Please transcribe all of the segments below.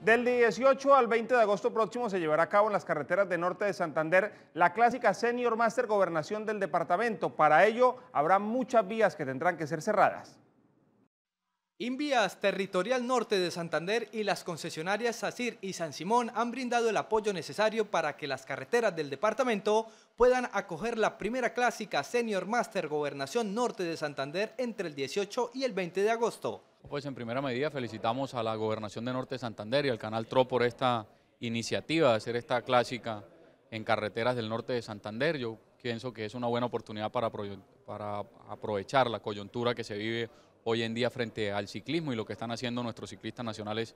Del 18 al 20 de agosto próximo se llevará a cabo en las carreteras de norte de Santander la clásica Senior Master Gobernación del departamento. Para ello habrá muchas vías que tendrán que ser cerradas. Invías, Territorial Norte de Santander y las concesionarias SACIR y San Simón han brindado el apoyo necesario para que las carreteras del departamento puedan acoger la primera clásica Senior Master Gobernación Norte de Santander entre el 18 y el 20 de agosto. Pues en primera medida felicitamos a la Gobernación de Norte de Santander y al Canal TRO por esta iniciativa de hacer esta clásica en carreteras del norte de Santander. Yo pienso que es una buena oportunidad para, aprovechar la coyuntura que se vive hoy en día frente al ciclismo y lo que están haciendo nuestros ciclistas nacionales.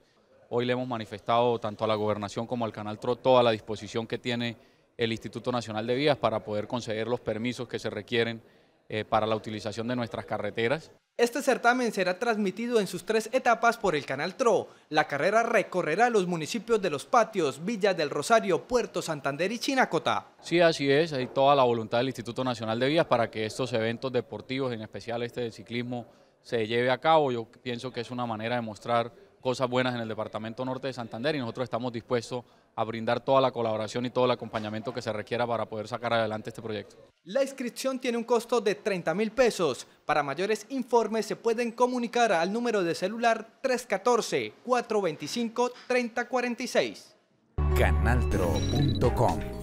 Hoy le hemos manifestado tanto a la gobernación como al Canal TRO toda la disposición que tiene el Instituto Nacional de Vías para poder conceder los permisos que se requieren eh, para la utilización de nuestras carreteras. Este certamen será transmitido en sus tres etapas por el canal TRO. La carrera recorrerá los municipios de Los Patios, Villa del Rosario, Puerto Santander y Chinacota. Sí, así es. Hay toda la voluntad del Instituto Nacional de Vías para que estos eventos deportivos, en especial este de ciclismo, se lleve a cabo. Yo pienso que es una manera de mostrar cosas buenas en el Departamento Norte de Santander y nosotros estamos dispuestos a brindar toda la colaboración y todo el acompañamiento que se requiera para poder sacar adelante este proyecto. La inscripción tiene un costo de 30 mil pesos. Para mayores informes se pueden comunicar al número de celular 314-425-3046. Canaltro.com